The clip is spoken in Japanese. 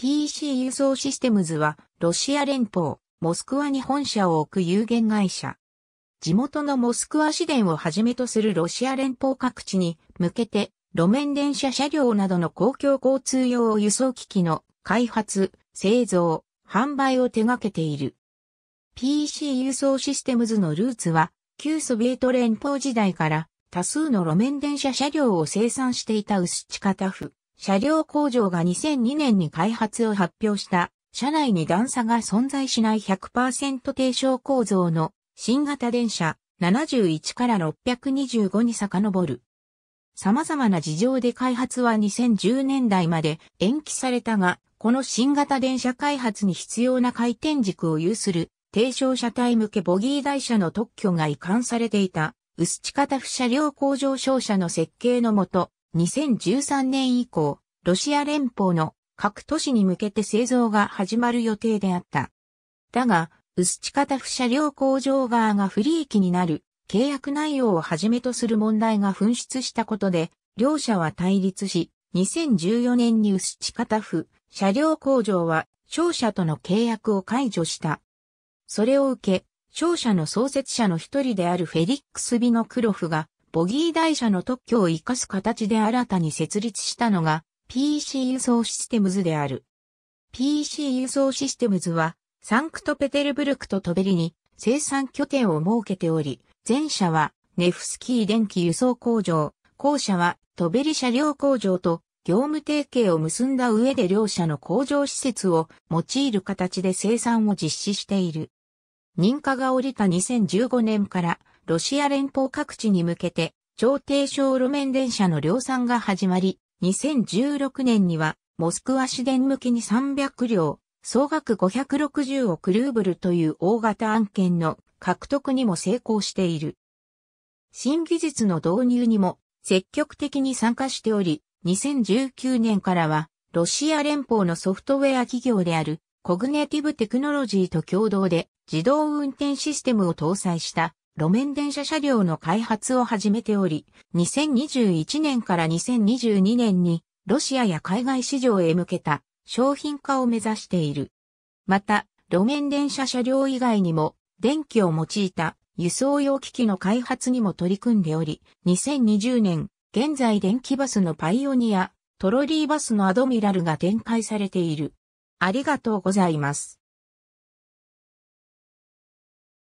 PC 輸送システムズは、ロシア連邦、モスクワに本社を置く有限会社。地元のモスクワ市電をはじめとするロシア連邦各地に向けて、路面電車車両などの公共交通用輸送機器の開発、製造、販売を手掛けている。PC 輸送システムズのルーツは、旧ソビエト連邦時代から多数の路面電車車両を生産していたウスチカタフ。車両工場が2002年に開発を発表した、車内に段差が存在しない100%低床構造の新型電車71から625に遡る。様々な事情で開発は2010年代まで延期されたが、この新型電車開発に必要な回転軸を有する低床車体向けボギー台車の特許が移管されていた、薄地下タフ車両工場商社の設計のもと、2013年以降、ロシア連邦の各都市に向けて製造が始まる予定であった。だが、ウスチカタフ車両工場側が不利益になる契約内容をはじめとする問題が紛失したことで、両者は対立し、2014年にウスチカタフ車両工場は商社との契約を解除した。それを受け、商社の創設者の一人であるフェリックス・ビノクロフがボギー台車の特許を活かす形で新たに設立したのが PC 輸送システムズである。PC 輸送システムズはサンクトペテルブルクとトベリに生産拠点を設けており、前者はネフスキー電気輸送工場、後者はトベリ車両工場と業務提携を結んだ上で両社の工場施設を用いる形で生産を実施している。認可が下りた2015年からロシア連邦各地に向けて、超低床路面電車の量産が始まり、2016年には、モスクワ市電向けに300両、総額560億ルーブルという大型案件の獲得にも成功している。新技術の導入にも積極的に参加しており、2019年からは、ロシア連邦のソフトウェア企業である、コグネティブテクノロジーと共同で、自動運転システムを搭載した路面電車車両の開発を始めており、2021年から2022年にロシアや海外市場へ向けた商品化を目指している。また、路面電車車両以外にも電気を用いた輸送用機器の開発にも取り組んでおり、2020年、現在電気バスのパイオニア、トロリーバスのアドミラルが展開されている。ありがとうございます。